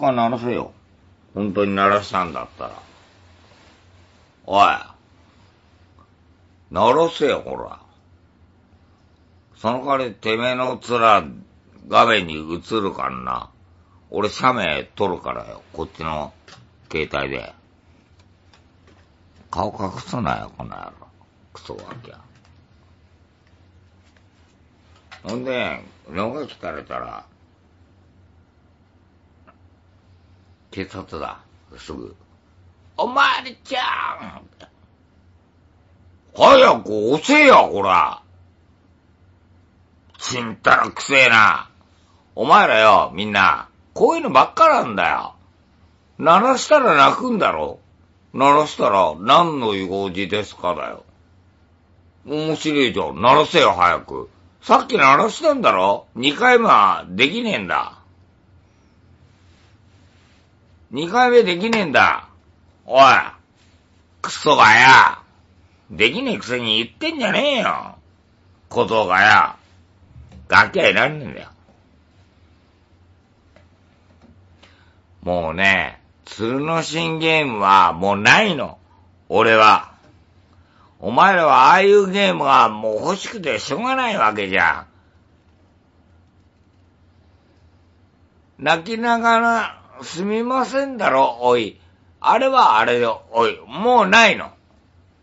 鳴らせよ。本当に鳴らしたんだったら。おい。鳴らせよ、ほら。その代わり、てめえの面、画面に映るからな。俺、写メ撮るからよ。こっちの携帯で。顔隠すなよ、この野郎。クソガキや。ほんで、のが聞かれたら、警察だ。すぐ。おまわりちゃん早く押せや、ほら。ちんたらくせえな。お前らよ、みんな、こういうのばっかなんだよ。鳴らしたら泣くんだろ。鳴らしたら何の用事ですかだよ。面白いじゃん。鳴らせよ、早く。さっき鳴らしたんだろ二回目はできねえんだ。二回目できねえんだ。おい、クソがや。できねえくせに言ってんじゃねえよ。小僧がや。ガキはいらんねえんだよ。もうね、鶴の新ゲームはもうないの。俺は。お前らはああいうゲームがもう欲しくてしょうがないわけじゃん。泣きながらすみませんだろ、おい。あれはあれよ、おい。もうないの。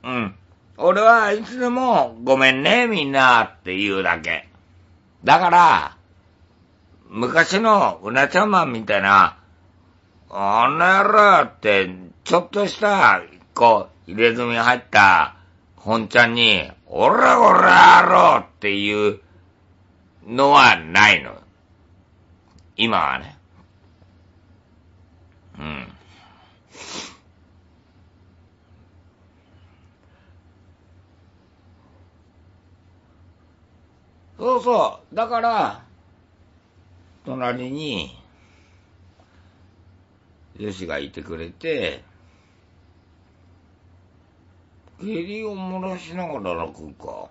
うん。俺はいつでも、ごめんね、みんな、って言うだけ。だから、昔のうなちゃんみたいな、あんな野郎って、ちょっとした、こう、入れ墨入った、本ちゃんに、おらおら野郎っていうのはないの。今はね。うん。そうそう。だから、隣に、女子がいてくれて、下痢を漏らしながら泣くか。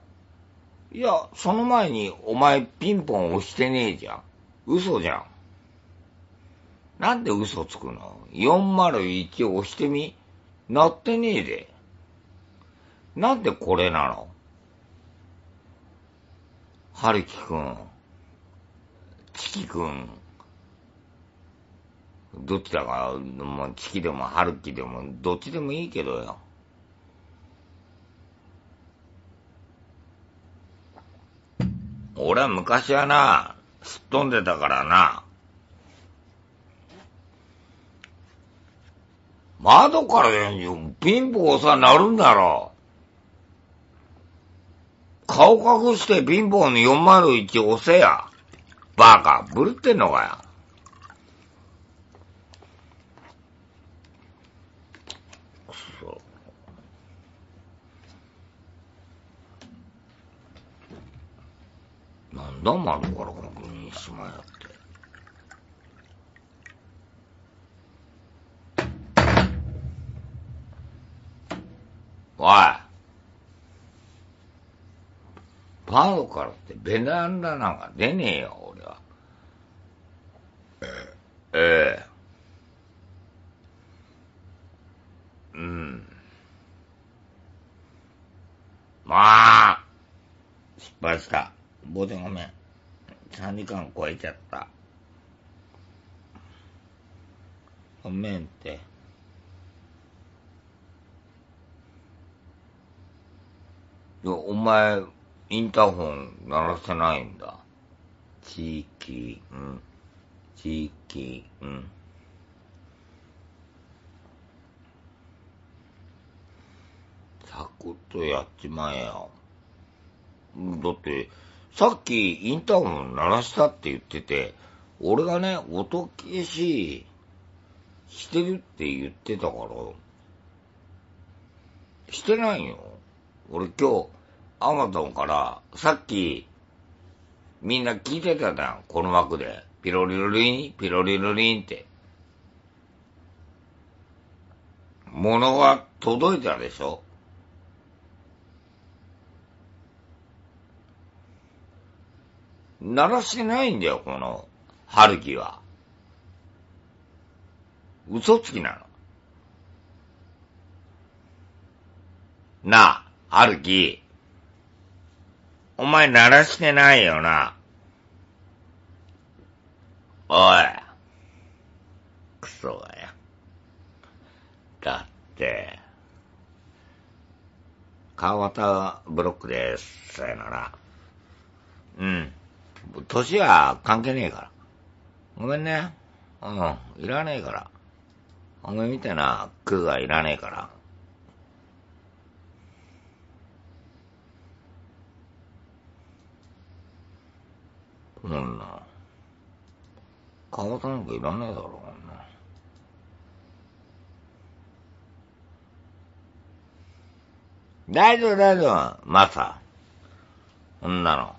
いや、その前にお前ピンポン押してねえじゃん。嘘じゃん。なんで嘘つくの ?401 押してみなってねえで。なんでこれなのはるきくん、チキくん、どっちだか、もうチキでもはるきでも、どっちでもいいけどよ。俺は昔はな、すっ飛んでたからな。窓からやピンポンさ、なるんだろ。顔隠してピンポンの401押せや。バカ、ぶるってんのかよ。くそ。なんだ窓からか。おい。パウからってベランダなんか出ねえよ、俺は。ええ。うん。まあ、失敗した。ボデごめん。3時間超えちゃった。ごめんって。お前、インターホン鳴らせないんだ。地域、うん。地域、うん。サクッとやっちまえよ。だって、さっきインターホン鳴らしたって言ってて、俺がね、音消ししてるって言ってたから、してないよ。俺今日、アマゾンから、さっき、みんな聞いてたじゃん、この枠で。ピロリロリン、ピロリロリンって。物が届いたでしょ鳴らしてないんだよ、この、春樹は。嘘つきなの。なあ、春樹。お前鳴らしてないよな。おい。クソがや。だって、川端ブロックです。さよなら。うん。歳は関係ねえから。ごめんね。うん。いらねえから。お前みたいなクーがいらねえから。そんな。顔なんかいらねえだろ、こんな。大丈夫、大丈夫、マサ。そんなの。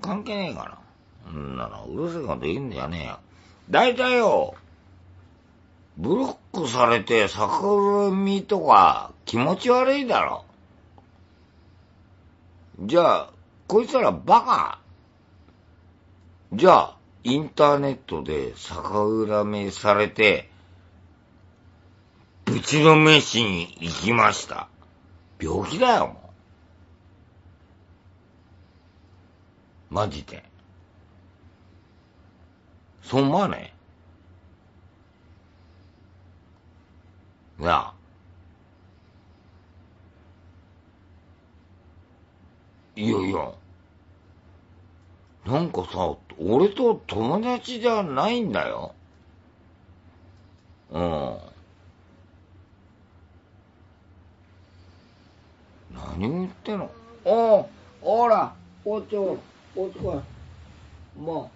関係ねえから。そんなの、うるせえこと言うんじゃねえよ。大体よ、ブロックされて逆恨みとか気持ち悪いだろ。じゃあ、こいつらバカじゃあ、インターネットで逆恨めされて、ぶちのめしに行きました。病気だよ、もう。マジで。そんまね。なあ。いやいや、なんかさ、俺と友達じゃないんだよ。うん。何を言ってんのおう、おら、おっちょ、おっちょ、も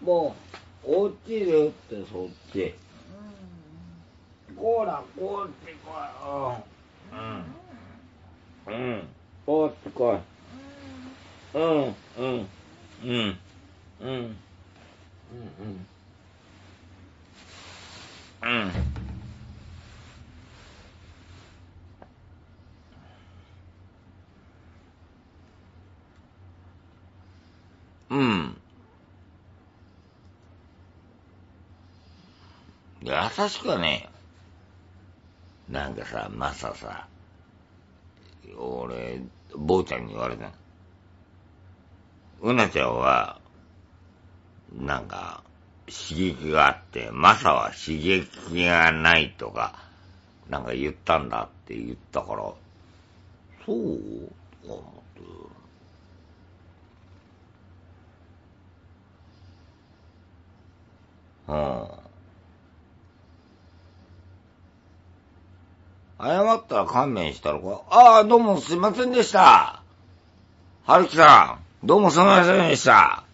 う、もう、おっちでって、そっち。こうだ、こっち来い。うん。うん。こっち来い。うんうんうんうんうんうんうんうん優しくはねなんかさマサさ俺坊ちゃんに言われたのうなちゃんは、なんか、刺激があって、マサは刺激がないとか、なんか言ったんだって言ったから、そうとか思って。うん。謝ったら勘弁したら、ああ、どうもすいませんでした。はるきさん。どうもすみませんでした。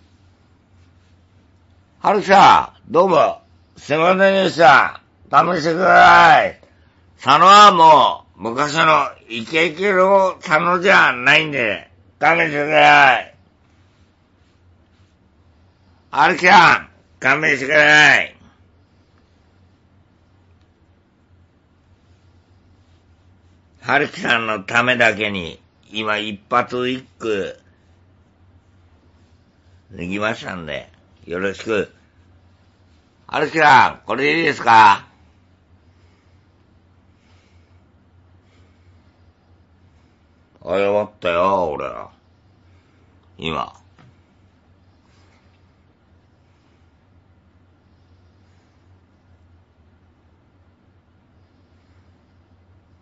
はるきさん、どうも、すみませんでした。試してください。佐野はもう、昔のイケイケの佐野じゃないんで、試してください。はるきさん、勘弁してください。はるきさんのためだけに、今一発一句、できましたんで、よろしく。アるきら、これでいいですか謝ったよ、俺ら。今。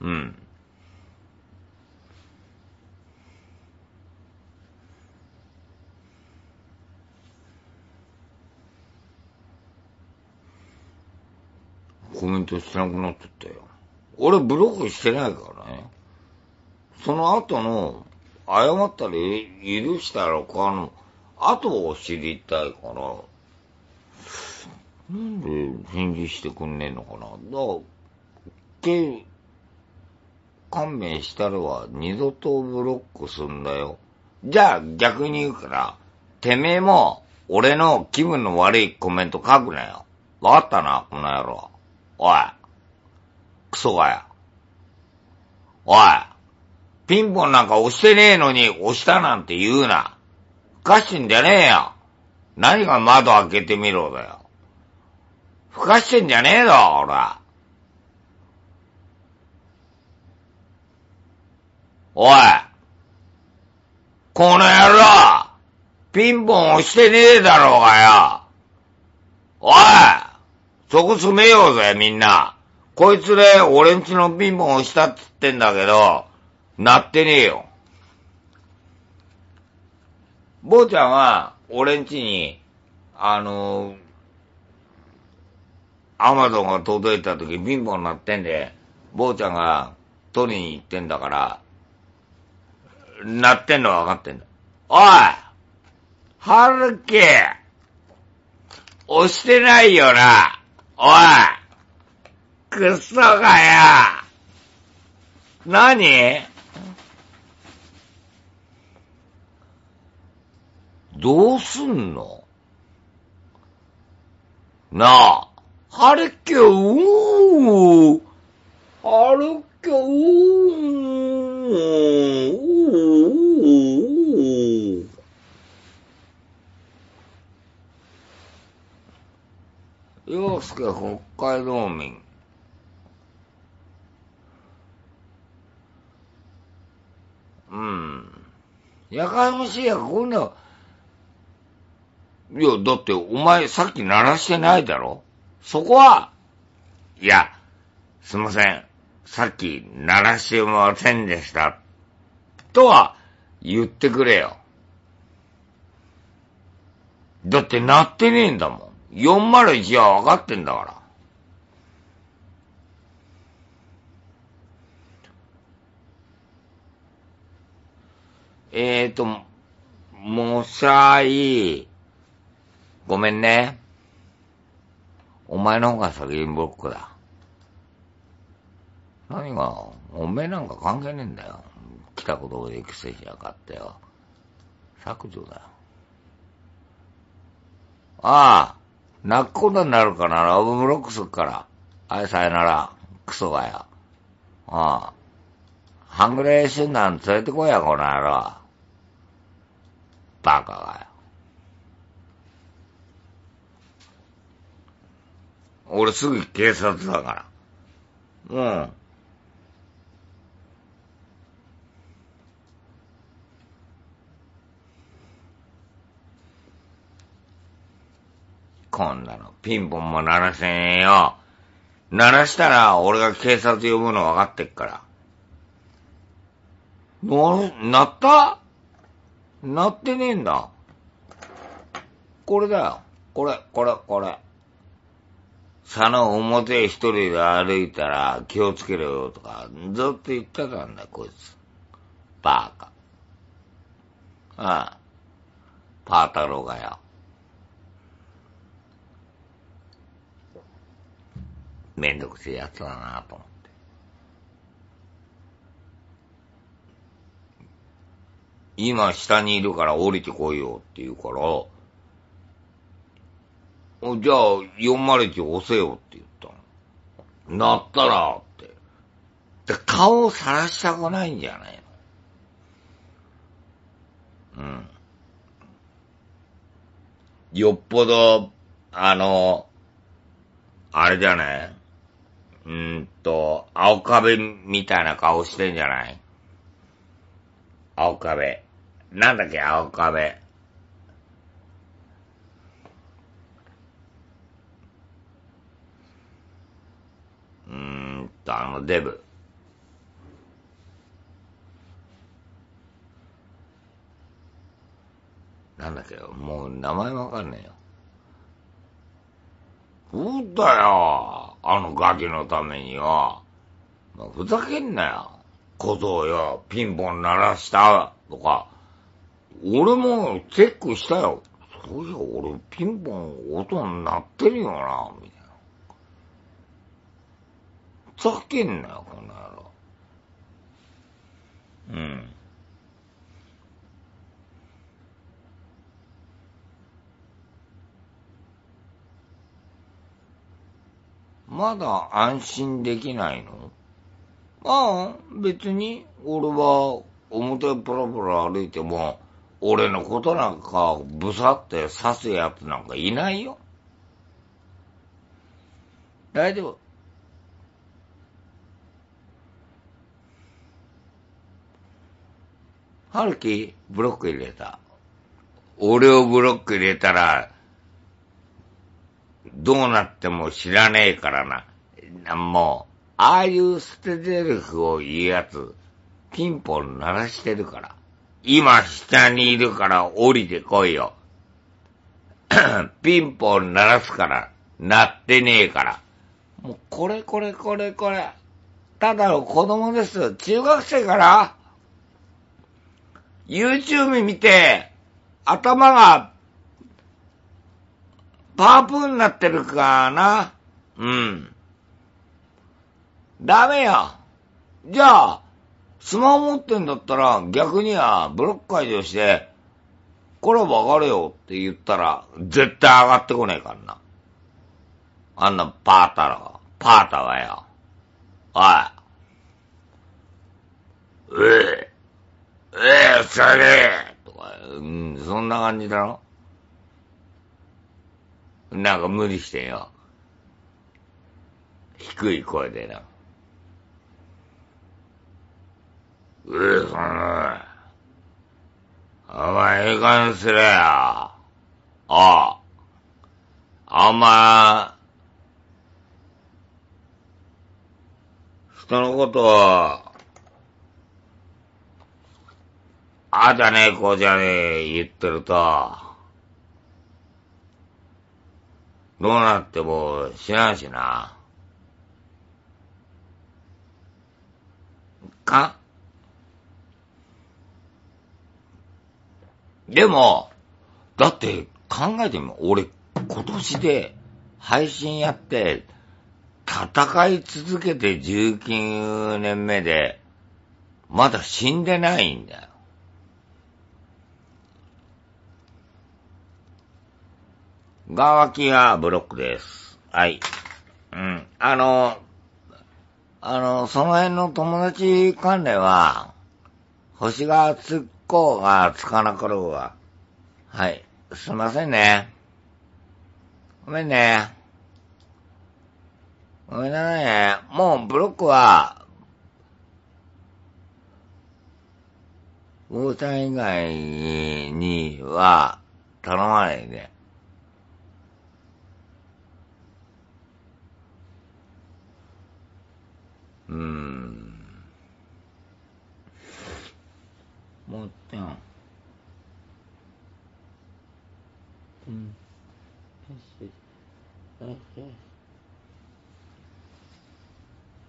うん。メントしなくなっったよ。俺ブロックしてないからね。その後の、謝ったり許したらかの、後を知りたいから、なんで返事してくんねえのかな。だから、勘弁したるわ。二度とブロックすんだよ。じゃあ逆に言うから、てめえも、俺の気分の悪いコメント書くなよ。わかったな、この野郎。おい。クソがや。おい。ピンポンなんか押してねえのに押したなんて言うな。不可視んじゃねえよ。何が窓開けてみろだよ。不可視んじゃねえぞ、ほら。おい。この野郎ピンポン押してねえだろうがよ。おいそこ詰めようぜ、みんな。こいつね、俺んちの貧乏押したっつってんだけど、なってねえよ。坊ちゃんは、俺んちに、あのー、アマゾンが届いた時貧乏ポなってんで、坊ちゃんが取りに行ってんだから、なってんのは分かってんだ。おいはるき押してないよなおいくっそがやなにどうすんのなあ、はるきょうーん。はるきょうーん。ー洋介北海道民。うん。やかましいや、こんな、いや、だってお前さっき鳴らしてないだろそこは、いや、すいません。さっき鳴らしてませんでした。とは言ってくれよ。だって鳴ってねえんだもん。401は分かってんだから。えっ、ー、と、もさい、ごめんね。お前の方が先にブロックだ。何が、おめえなんか関係ねえんだよ。来たことでエクセしやがってよ。削除だよ。ああ。泣くことになるからな、ラブブロックするから。あい、さよなら。クソがよ。ああ。半グレー診断連れてこいや、この野郎。バカがよ。俺すぐ警察だから。うん。こんなのピンポンも鳴らせねえよ。鳴らしたら俺が警察呼ぶの分かってっから。な、鳴った鳴ってねえんだ。これだよ。これ、これ、これ。佐野表一人で歩いたら気をつけろよとか、ずっと言ってたんだ、こいつ。バーカ。ああ。パーローがよ。めんどくせえやつだなと思って。今下にいるから降りてこいよって言うから、じゃあ401押せよって言ったの。なったらって。で顔をさらしたくないんじゃないのうん。よっぽど、あの、あれじゃねうんと、青壁みたいな顔してんじゃない青壁。なんだっけ、青壁。うーんと、あの、デブ。なんだっけ、もう名前わかんねえよ。そうだよ。あのガキのためには。ふざけんなよ。小僧よ、ピンポン鳴らしたとか。俺もチェックしたよ。そういや、俺ピンポン音鳴ってるよな、みたいな。ふざけんなよ、この野郎。うん。まだ安心できないのああ、別に、俺は表プロプロ歩いても、俺のことなんかぶさって刺すやつなんかいないよ。大丈夫。春樹、ブロック入れた。俺をブロック入れたら、どうなっても知らねえからな。もう、ああいう捨て台詞を言うやつ、ピンポン鳴らしてるから。今下にいるから降りてこいよ。ピンポン鳴らすから、鳴ってねえから。もうこれこれこれこれ。ただの子供です。中学生から ?YouTube 見て、頭がパープーになってるからな。うん。ダメよ。じゃあ、スマホ持ってんだったら、逆にはブロック解除して、コラボ上がれよって言ったら、絶対上がってこねえからな。あんなパータら、パータはよ。おい。うえ、うえ、それとか、うん、そんな感じだろなんか無理してよ。低い声でな。うるさない。お前、いい感すれよ。ああ。お前、人のことを、あじゃねえこうじゃねえ言ってると、どうなっても知らんしな。かでも、だって考えてみ俺、今年で配信やって、戦い続けて19年目で、まだ死んでないんだよ。側脇がブロックです。はい。うん。あの、あの、その辺の友達関連は、星がつっこうがつかなかろうが。はい。すいませんね。ごめんね。ごめんなさいね。もうブロックは、ウーター以外には頼まないで、ね。うん。もっとん。うん。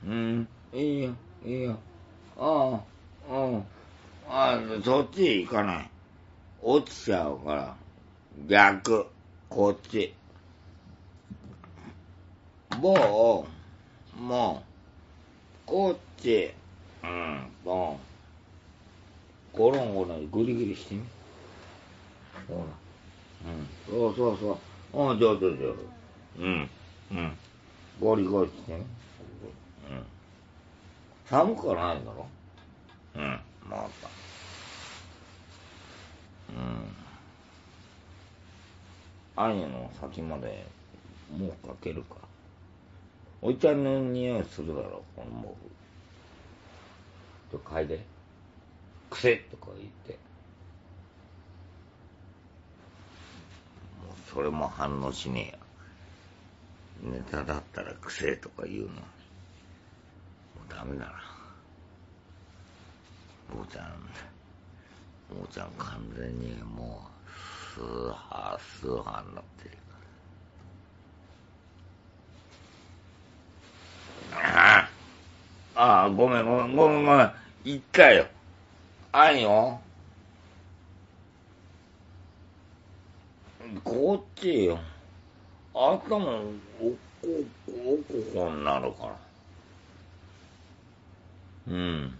うん、いいよ、いいよ。ああ、うん。あそっち行かない。落ちちゃうから。逆、こっち。もう、もう、コーチ、うん、もンゴロンゴロングリグリしてみ。ほら。うん。そうそうそう。うん、上手上手。うん。うん。ゴリゴリしてみ。うん。寒くはないだろうん、また。うん。あゆの先まで、もうかけるかお茶の匂いするだろこの毛布と嗅いで「くせ!」とか言ってもうそれも反応しねえやネタだったら「くせ!」とか言うのもうダメだな坊ちゃん坊ちゃん完全にもうスーハースーハーになってるああ、ごめん、ごめん、ごめん、ごめん。言ったよ。あんよ。こっちよ。頭、おこ、おここになるから。うん。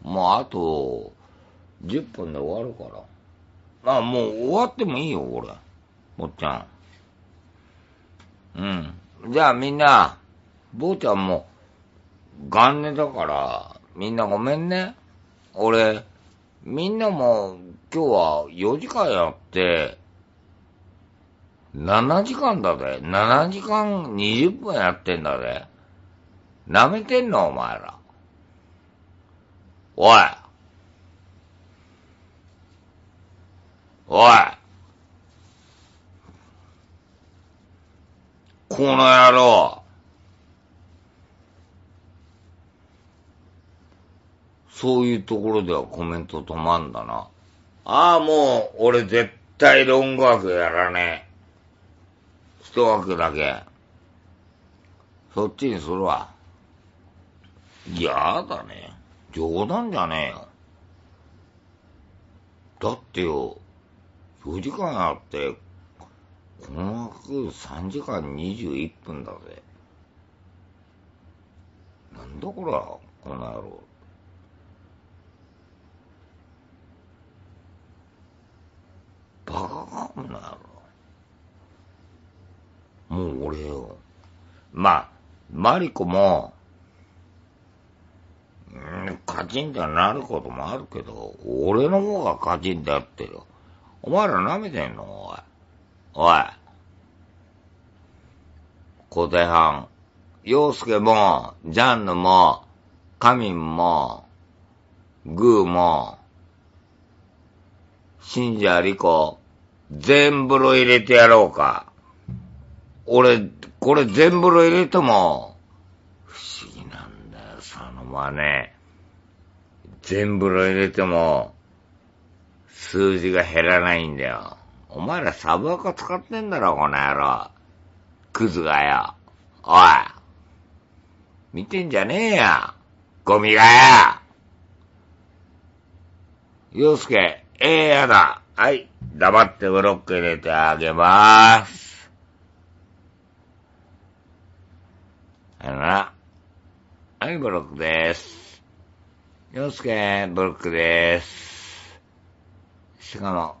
もうあと、10分で終わるから。あ、もう終わってもいいよ、俺。もっちゃん。うん。じゃあみんな、坊ちゃんも、元年だから、みんなごめんね。俺、みんなも今日は4時間やって、7時間だぜ。7時間20分やってんだぜ。舐めてんのお前ら。おい。おい。この野郎。そういうところではコメント止まんだな。ああ、もう、俺絶対ロング枠やらねえ。一枠だけ。そっちにするわ。やだね。冗談じゃねえよ。だってよ、4時間あって、この枠3時間21分だぜ。なんだこら、この野郎。バカな野もう俺よ。まあ、マリコも、うん、カチンってなることもあるけど、俺の方がカチンってやってる。お前ら舐めてんのおい。おい。小手半。洋介も、ジャンヌも、カミンも、グーも、信者リコ、全風呂入れてやろうか。俺、これ全風呂入れても、不思議なんだよ、そのまね。全風呂入れても、数字が減らないんだよ。お前らサブアカ使ってんだろ、この野郎。クズがよ。おい。見てんじゃねえや。ゴミがよ。洋介、ええやな。はい。黙ってブロック入れてあげまーす。あらはい、ブロックです。洋介、ブロックです。しかも、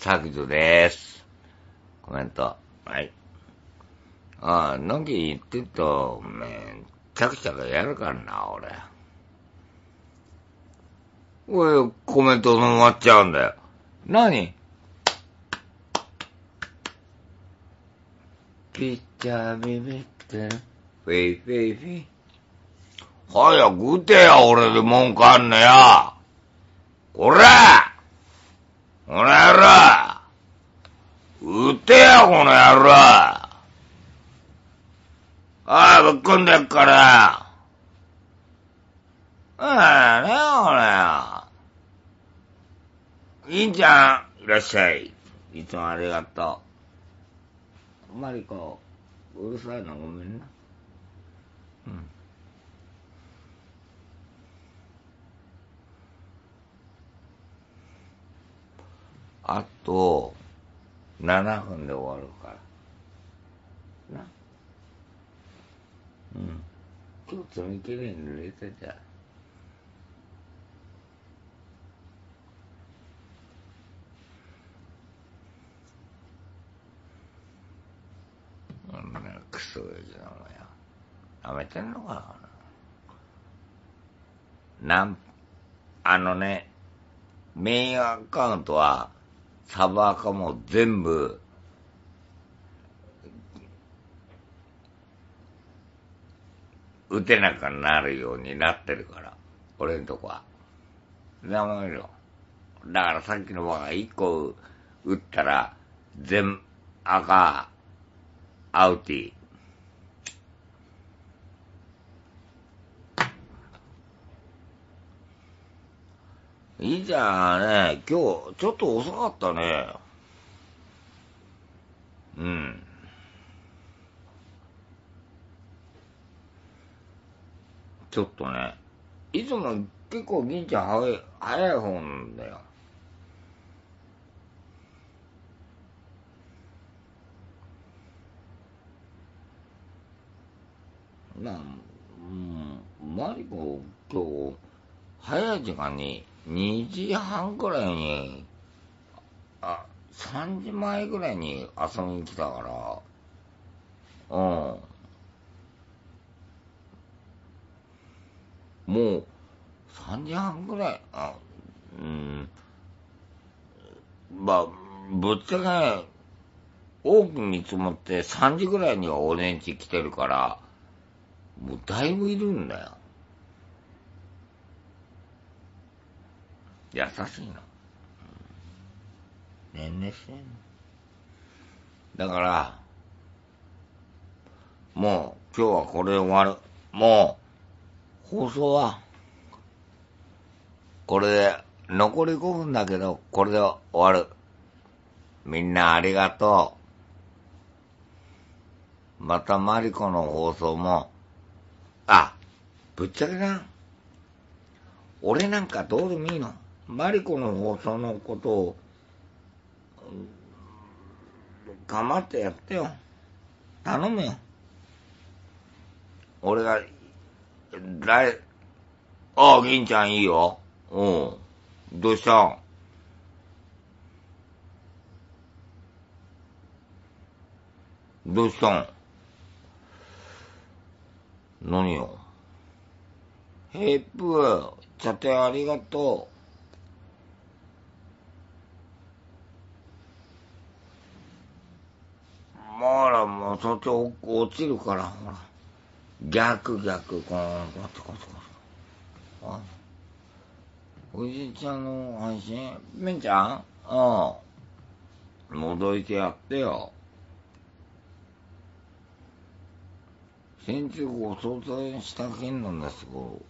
削除です。コメント。はい。ああ、のき言ってと、ごめん。ちゃくちゃカやるからな、俺。俺、コメントのまっちゃうんだよ。何ピッチャービビってる。フェイフェイフェイ。早く打てや、俺で文句あんのや。これこの野郎撃てや、この野郎ああ、ぶっこんでっから。うん、ね、俺。いいちゃん、いらっしゃい。いつもありがとう。マリコ、うるさいな、ごめんな。うん。あと、7分で終わるから。うん。今日積みきれに濡れてた。こんなクソやじなのよ。舐めてんのかなん、あのね、メインアカウントは、サブアカも全部、打てなくなるようになってるから、俺んとこは。だめよ。だからさっきの場が1個打ったら、全赤、アウティ。いいじゃんね。今日、ちょっと遅かったね。うん。ちょっとね、いつも結構銀ちゃん早い、早い方なんだよ。なうん、マリコ、今日、早い時間に、2時半くらいに、あ、3時前ぐらいに遊びに来たから、うん。もう3時半ぐらい、あうん、まあ、ぶっちゃけ、多く見積もって3時ぐらいにはお年ち来てるから、もうだいぶいるんだよ。優しいな。年齢してんの。だから、もう今日はこれで終わる。もう、放送は、これで、残り5分だけど、これで終わる。みんなありがとう。またマリコの放送も、あ、ぶっちゃけな。俺なんかどうでもいいの。マリコの放送のことを、頑張ってやってよ。頼むよ。俺が来、ああ、銀ちゃんいいよ。うん。どうしたんどうしたん何よ。ヘップー、茶店ありがとう。まあら、もうそっち落ちるから、ほら。逆逆、こうこうこうこうあおじいちゃんの配信、めんちゃんああ。戻いてやってよ。先日ご相談した件なんですけど、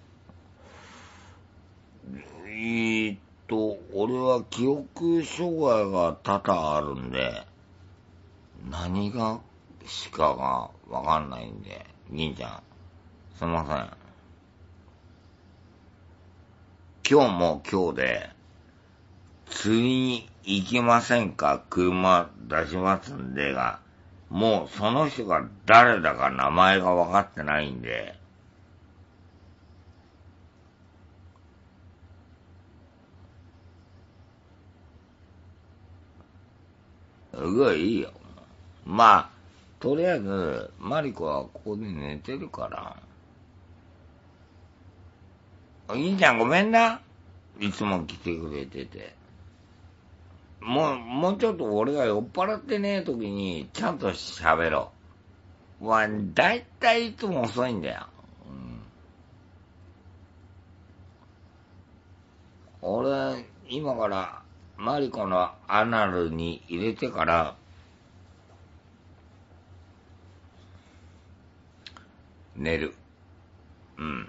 えっと、俺は記憶障害が多々あるんで、何がしかがわかんないんで。銀ちゃん。すみません。今日も今日で、釣りに行きませんか車出しますんでが、もうその人が誰だか名前が分かってないんで、すごいいいよ。まあ、とりあえず、マリコはここで寝てるから。お兄ちゃんごめんな。いつも来てくれてて。もう、もうちょっと俺が酔っ払ってねえ時に、ちゃんと喋ろう。わ、大いいつも遅いんだよ。俺、今から、マリコのアナルに入れてから、寝る。うん。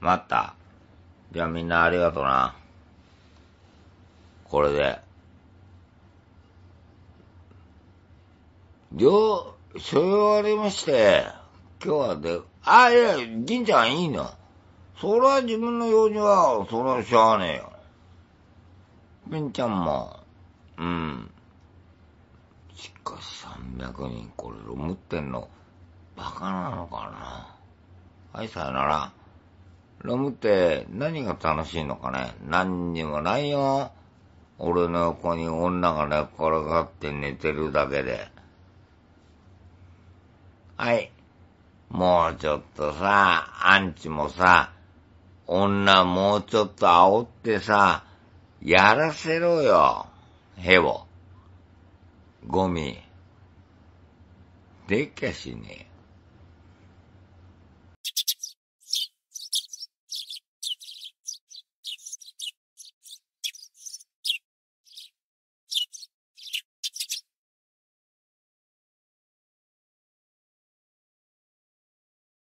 待った。じゃあみんなありがとうな。これで。よ、う言わりまして、今日はで、あ、いや、銀ちゃんいいの。それは自分の用事は、それはしゃあねえよ。銀ちゃんも、うん。しかし300人これロムってんのバカなのかなはいさよなら。ロムって何が楽しいのかね何にもないよ。俺の横に女が寝っ転がって寝てるだけで。はい。もうちょっとさ、アンチもさ、女もうちょっと煽ってさ、やらせろよ。へボ。ゴミ。でっかしね